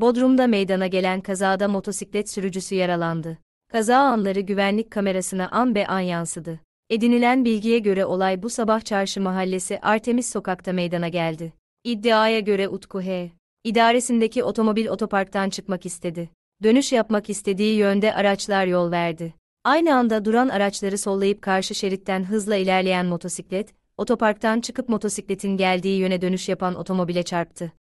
Bodrum'da meydana gelen kazada motosiklet sürücüsü yaralandı. Kaza anları güvenlik kamerasına an be an yansıdı. Edinilen bilgiye göre olay bu sabah çarşı mahallesi Artemis sokakta meydana geldi. İddiaya göre Utku H. idaresindeki otomobil otoparktan çıkmak istedi. Dönüş yapmak istediği yönde araçlar yol verdi. Aynı anda duran araçları sollayıp karşı şeritten hızla ilerleyen motosiklet, otoparktan çıkıp motosikletin geldiği yöne dönüş yapan otomobile çarptı.